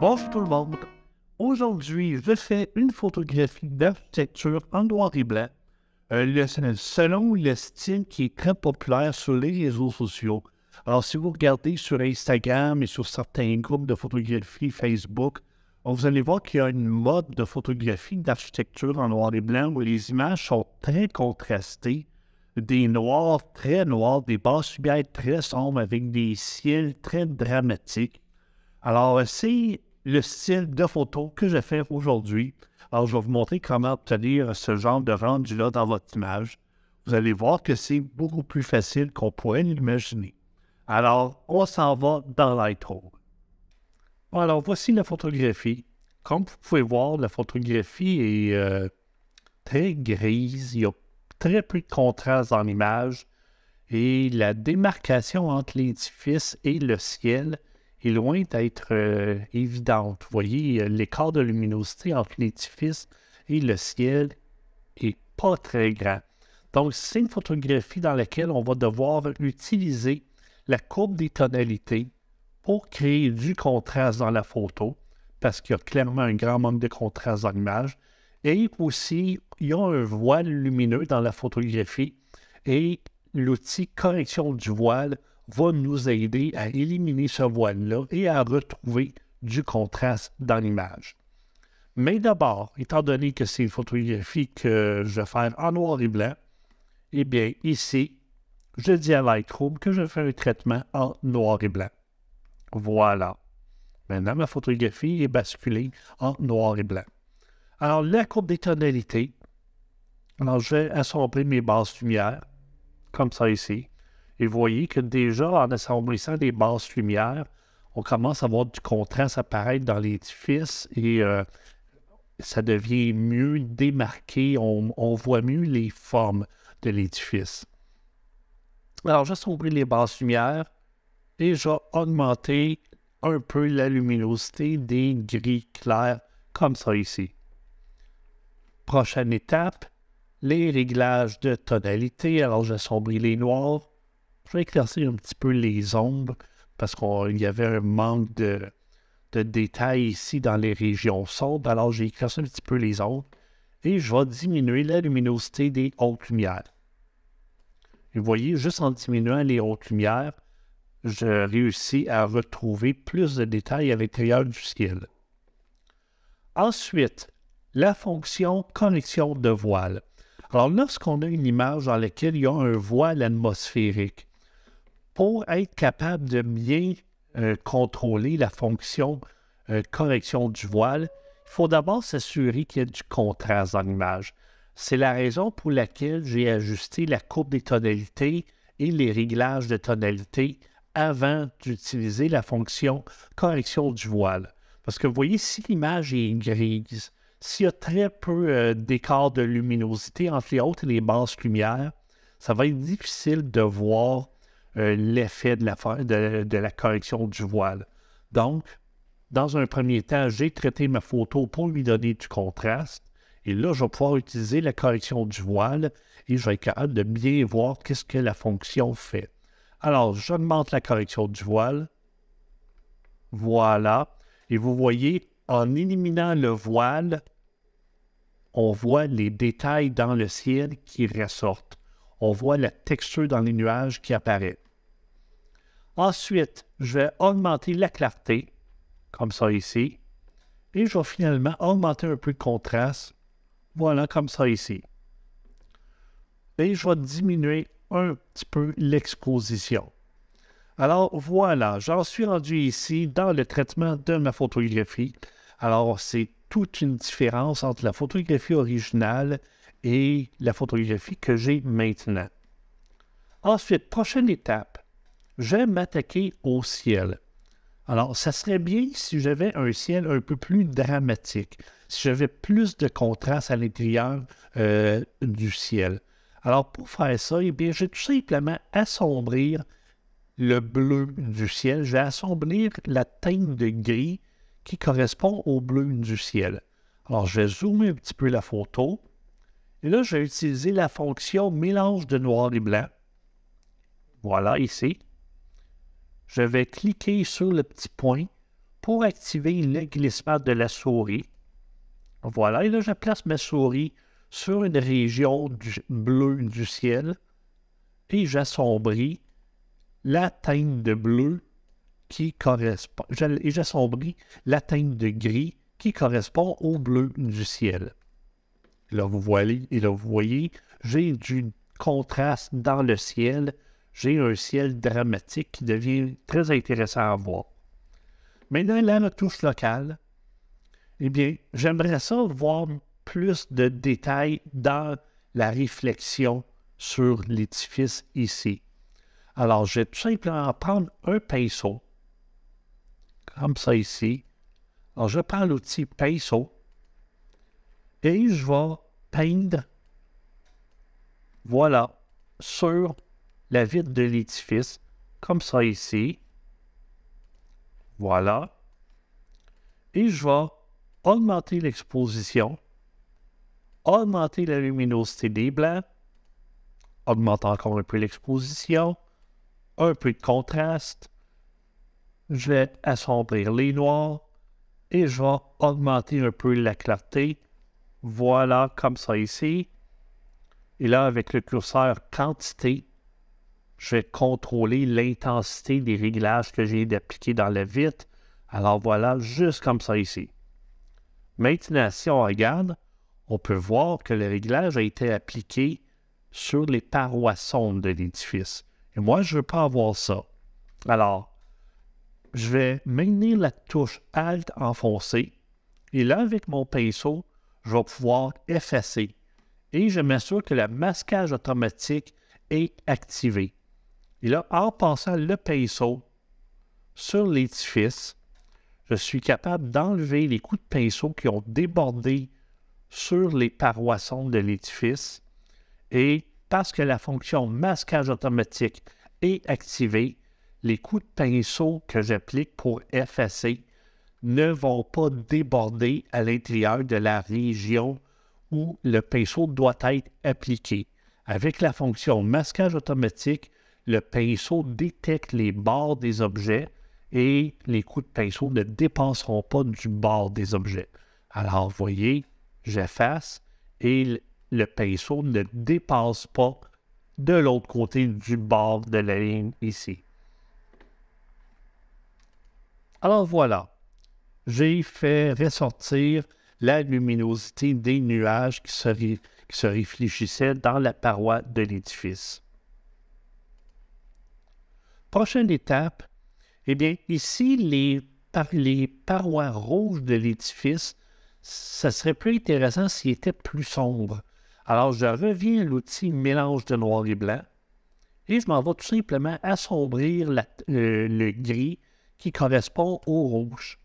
Bonjour tout le monde. Aujourd'hui, je fais une photographie d'architecture en noir et blanc. Euh, selon le style qui est très populaire sur les réseaux sociaux. Alors, si vous regardez sur Instagram et sur certains groupes de photographie Facebook, vous allez voir qu'il y a une mode de photographie d'architecture en noir et blanc où les images sont très contrastées, des noirs très noirs, des basses lumières très sombres avec des ciels très dramatiques. Alors, c'est le style de photo que je fais aujourd'hui. Alors, je vais vous montrer comment obtenir ce genre de rendu-là dans votre image. Vous allez voir que c'est beaucoup plus facile qu'on pourrait l'imaginer. Alors, on s'en va dans Lightroom. alors, voici la photographie. Comme vous pouvez voir, la photographie est euh, très grise. Il y a très peu de contraste dans l'image. Et la démarcation entre l'édifice et le ciel est loin d'être euh, évidente. Vous voyez, euh, l'écart de luminosité entre l'édifice et le ciel n'est pas très grand. Donc, c'est une photographie dans laquelle on va devoir utiliser la courbe des tonalités pour créer du contraste dans la photo, parce qu'il y a clairement un grand nombre de contraste dans l'image. Et aussi, il y a un voile lumineux dans la photographie et l'outil correction du voile va nous aider à éliminer ce voile-là et à retrouver du contraste dans l'image. Mais d'abord, étant donné que c'est une photographie que je vais faire en noir et blanc, eh bien ici, je dis à Lightroom que je vais faire un traitement en noir et blanc. Voilà. Maintenant, ma photographie est basculée en noir et blanc. Alors, la courbe des tonalités. Alors, je vais assombrir mes bases lumière, comme ça ici. Et vous voyez que déjà, en assombrissant les basses lumières, on commence à voir du contraste apparaître dans l'édifice et euh, ça devient mieux démarqué. On, on, voit mieux les formes de l'édifice. Alors, j'assombris les basses lumières et j'ai augmenté un peu la luminosité des gris clairs, comme ça ici. Prochaine étape, les réglages de tonalité. Alors, j'assombris les noirs je vais éclaircir un petit peu les ombres parce qu'il y avait un manque de, de détails ici dans les régions sombres. Alors, j'ai éclairci un petit peu les ombres et je vais diminuer la luminosité des hautes lumières. vous voyez, juste en diminuant les hautes lumières, je réussis à retrouver plus de détails à l'intérieur du ciel. Ensuite, la fonction connexion de voile. Alors, lorsqu'on a une image dans laquelle il y a un voile atmosphérique, pour être capable de bien euh, contrôler la fonction euh, correction du voile, il faut d'abord s'assurer qu'il y a du contraste dans l'image. C'est la raison pour laquelle j'ai ajusté la courbe des tonalités et les réglages de tonalité avant d'utiliser la fonction correction du voile. Parce que vous voyez, si l'image est grise, s'il y a très peu euh, d'écart de luminosité entre les hautes et les basses lumières, ça va être difficile de voir euh, l'effet de la, de la correction du voile. Donc, dans un premier temps, j'ai traité ma photo pour lui donner du contraste. Et là, je vais pouvoir utiliser la correction du voile et je vais être capable de bien voir qu'est-ce que la fonction fait. Alors, j'augmente la correction du voile. Voilà. Et vous voyez, en éliminant le voile, on voit les détails dans le ciel qui ressortent on voit la texture dans les nuages qui apparaît. Ensuite, je vais augmenter la clarté, comme ça ici. Et je vais finalement augmenter un peu le contraste, voilà, comme ça ici. Et je vais diminuer un petit peu l'exposition. Alors voilà, j'en suis rendu ici dans le traitement de ma photographie. Alors c'est toute une différence entre la photographie originale et la photographie que j'ai maintenant. Ensuite, prochaine étape, vais m'attaquer au ciel. Alors, ça serait bien si j'avais un ciel un peu plus dramatique, si j'avais plus de contraste à l'intérieur euh, du ciel. Alors, pour faire ça, eh bien, je vais tout simplement assombrir le bleu du ciel. Je vais assombrir la teinte de gris qui correspond au bleu du ciel. Alors, je vais zoomer un petit peu la photo. Et là, je vais utiliser la fonction mélange de noir et blanc. Voilà, ici. Je vais cliquer sur le petit point pour activer le glissement de la souris. Voilà, et là, je place ma souris sur une région du bleue du ciel et j'assombris la teinte de bleu qui correspond, et j'assombris la teinte de gris qui correspond au bleu du ciel. Là, vous voyez, et là, vous voyez, j'ai du contraste dans le ciel. J'ai un ciel dramatique qui devient très intéressant à voir. Maintenant, la retouche locale, eh bien, j'aimerais ça voir plus de détails dans la réflexion sur l'édifice ici. Alors, je vais tout simplement prendre un pinceau, comme ça ici. Alors, je prends l'outil pinceau et je vais peindre, voilà, sur la vitre de l'édifice, comme ça ici. Voilà. Et je vais augmenter l'exposition, augmenter la luminosité des blancs, augmenter encore un peu l'exposition, un peu de contraste. Je vais assombrir les noirs et je vais augmenter un peu la clarté voilà, comme ça ici. Et là, avec le curseur quantité, je vais contrôler l'intensité des réglages que j'ai d'appliquer dans la vitre. Alors voilà, juste comme ça ici. Maintenant, si on regarde, on peut voir que le réglage a été appliqué sur les parois sombres de l'édifice. Et moi, je ne veux pas avoir ça. Alors, je vais maintenir la touche Alt enfoncée. Et là, avec mon pinceau, je vais pouvoir effacer. Et je m'assure que le masquage automatique est activé. Et là, en passant le pinceau sur l'édifice, je suis capable d'enlever les coups de pinceau qui ont débordé sur les paroissons de l'édifice. Et parce que la fonction masquage automatique est activée, les coups de pinceau que j'applique pour effacer ne vont pas déborder à l'intérieur de la région où le pinceau doit être appliqué. Avec la fonction masquage automatique, le pinceau détecte les bords des objets et les coups de pinceau ne dépasseront pas du bord des objets. Alors, vous voyez, j'efface et le pinceau ne dépasse pas de l'autre côté du bord de la ligne ici. Alors voilà, j'ai fait ressortir la luminosité des nuages qui se, réfléchissaient dans la paroi de l'édifice. Prochaine étape, eh bien, ici, les, par, les parois rouges de l'édifice, ça serait plus intéressant s'il était plus sombre. Alors, je reviens à l'outil mélange de noir et blanc et je m'en vais tout simplement assombrir euh, le gris qui correspond au rouge.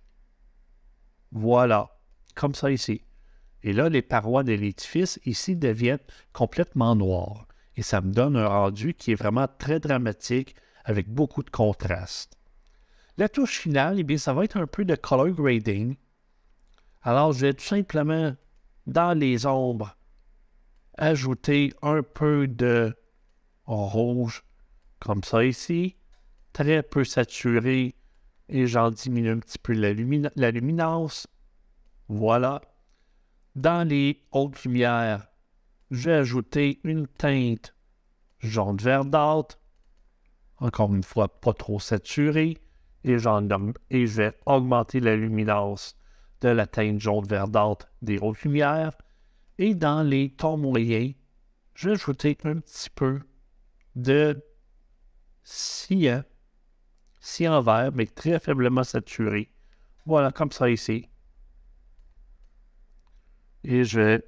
Voilà, comme ça ici. Et là, les parois de l'édifice ici deviennent complètement noires. Et ça me donne un rendu qui est vraiment très dramatique, avec beaucoup de contraste. La touche finale, eh bien, ça va être un peu de color grading. Alors, je vais tout simplement, dans les ombres, ajouter un peu de rouge, comme ça ici, très peu saturé, et j'en diminue un petit peu la, luminance. Voilà. Dans les hautes lumières, j'ai ajouté une teinte jaune verdâtre. Encore une fois, pas trop saturée. Et, et augmenté la luminance de la teinte jaune verdâtre des hautes lumières. Et dans les tons moyens, j'ai un petit peu de cyan si en vert, mais très faiblement saturé. Voilà, comme ça ici. Et je vais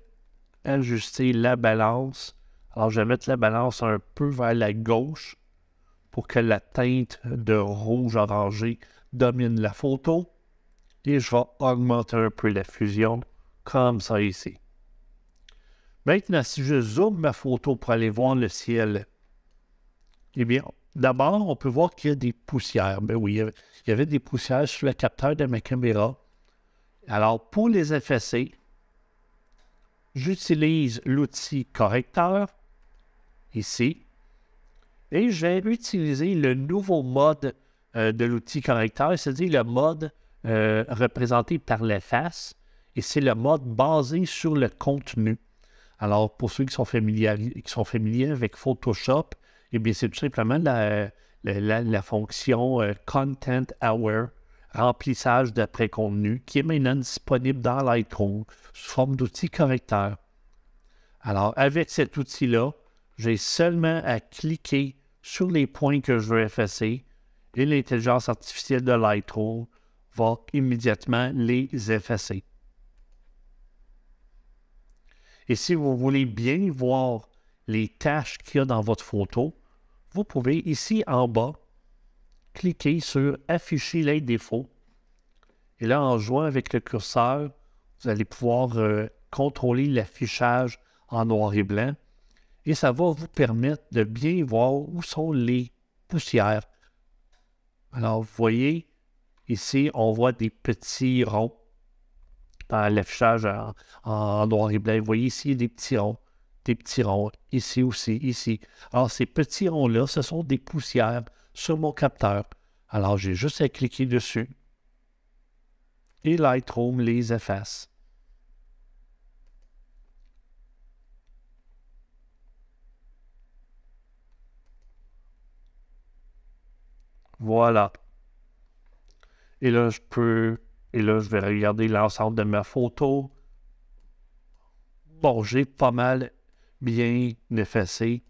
ajuster la balance. Alors, je vais mettre la balance un peu vers la gauche pour que la teinte de rouge orangé domine la photo. Et je vais augmenter un peu la fusion, comme ça ici. Maintenant, si je zoome ma photo pour aller voir le ciel, eh bien, d'abord, on peut voir qu'il y a des poussières. Mais ben oui, il y, avait, des poussières sur le capteur de ma caméra. Alors, pour les effacer, j'utilise l'outil correcteur ici et je vais utiliser le nouveau mode euh, de l'outil correcteur, c'est-à-dire le mode euh, représenté par l'efface et c'est le mode basé sur le contenu. Alors, pour ceux qui sont familiers avec Photoshop, eh bien, c'est tout simplement la, fonction euh, Content Aware, remplissage d'après-contenu, qui est maintenant disponible dans Lightroom sous forme d'outil correcteur. Alors, avec cet outil-là, j'ai seulement à cliquer sur les points que je veux effacer et l'intelligence artificielle de Lightroom va immédiatement les effacer. Et si vous voulez bien voir les tâches qu'il y a dans votre photo, vous pouvez ici en bas cliquer sur Afficher les défauts. Et là, en jouant avec le curseur, vous allez pouvoir euh, contrôler l'affichage en noir et blanc. Et ça va vous permettre de bien voir où sont les poussières. Alors, vous voyez, ici, on voit des petits ronds dans l'affichage en, noir et blanc. Vous voyez ici des petits ronds petits ronds ici aussi, ici. Alors, ces petits ronds-là, ce sont des poussières sur mon capteur. Alors, j'ai juste à cliquer dessus et Lightroom les efface. Voilà. Et là, je peux. Et là, je vais regarder l'ensemble de ma photo. Bon, j'ai pas mal bien effacer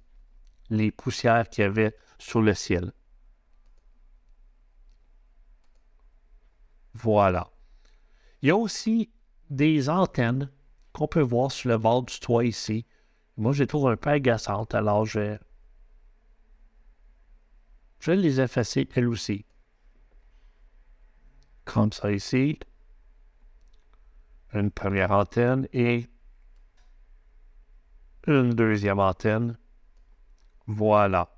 les poussières qu'il y avait sur le ciel. Voilà. Il y a aussi des antennes qu'on peut voir sur le bord du toit ici. Moi, je les trouve un peu agaçantes, alors je, je vais les effacer elles aussi. Comme ça ici. Une première antenne et une deuxième antenne. Voilà.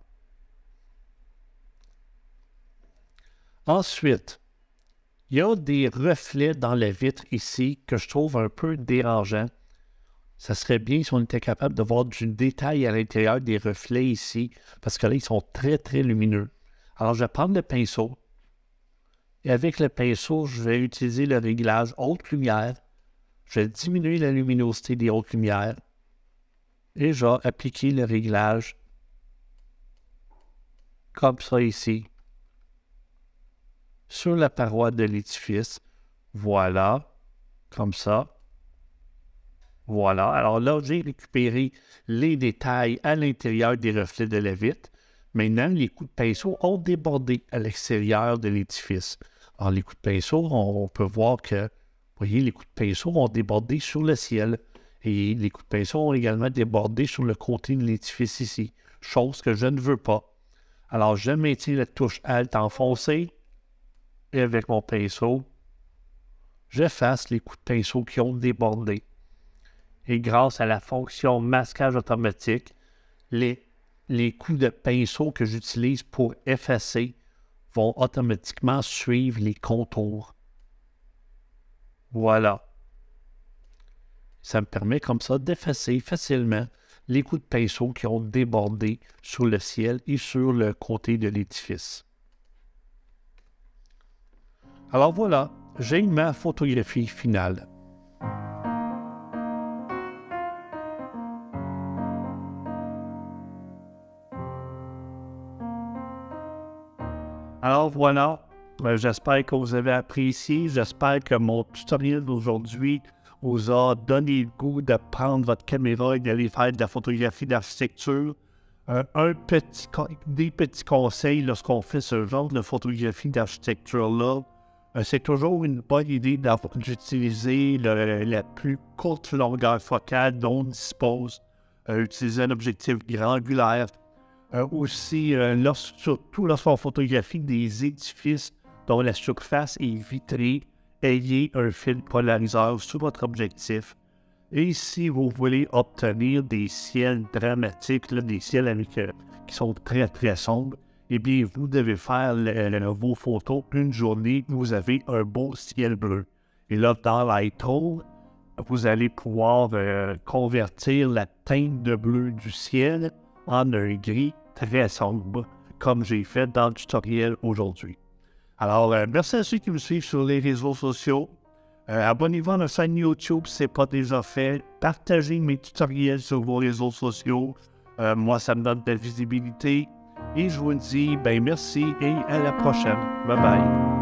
Ensuite, il y a des reflets dans la vitre ici que je trouve un peu dérangeant Ça serait bien si on était capable de voir du détail à l'intérieur des reflets ici, parce que là, ils sont très, très lumineux. Alors, je vais prendre le pinceau. Et avec le pinceau, je vais utiliser le réglage haute lumière. Je vais diminuer la luminosité des hautes lumières et j'ai appliqué le réglage comme ça ici sur la paroi de l'édifice. Voilà, comme ça. Voilà. Alors là, j'ai récupéré les détails à l'intérieur des reflets de la vitre. Maintenant, les coups de pinceau ont débordé à l'extérieur de l'édifice. Alors, les coups de pinceau, on, on peut voir que, vous voyez, les coups de pinceau ont débordé sur le ciel. Et les coups de pinceau ont également débordé sur le côté de l'édifice ici, chose que je ne veux pas. Alors, je maintiens la touche Alt enfoncée et avec mon pinceau, j'efface les coups de pinceau qui ont débordé. Et grâce à la fonction masquage automatique, les, les coups de pinceau que j'utilise pour effacer vont automatiquement suivre les contours. Voilà. Ça me permet comme ça d'effacer facilement les coups de pinceau qui ont débordé sur le ciel et sur le côté de l'édifice. Alors voilà, j'ai une ma photographie finale. Alors voilà, ben, j'espère que vous avez apprécié, j'espère que mon tutoriel d'aujourd'hui vous a donné le goût de prendre votre caméra et d'aller faire de la photographie d'architecture, euh, un, petit, des petits conseils lorsqu'on fait ce genre de photographie d'architecture-là, euh, c'est toujours une bonne idée d'utiliser la plus courte longueur focale dont on dispose, euh, utiliser un objectif grand-angulaire. aussi, surtout lorsqu'on photographie des édifices dont la surface est vitrée, ayez un fil polariseur sur votre objectif. Et si vous voulez obtenir des ciels dramatiques, des ciels euh, qui sont très très sombres, eh bien, vous devez faire le, vos photos une journée où vous avez un beau ciel bleu. Et là, dans l'iTool, vous allez pouvoir euh, convertir la teinte de bleu du ciel en un gris très sombre, comme j'ai fait dans le tutoriel aujourd'hui. Alors, euh, merci à ceux qui me suivent sur les réseaux sociaux. Euh, abonnez-vous à notre chaîne YouTube si ce n'est pas déjà fait. Partagez mes tutoriels sur vos réseaux sociaux. Euh, moi, ça me donne de la visibilité. Et je vous dis, ben merci et à la prochaine. Bye bye.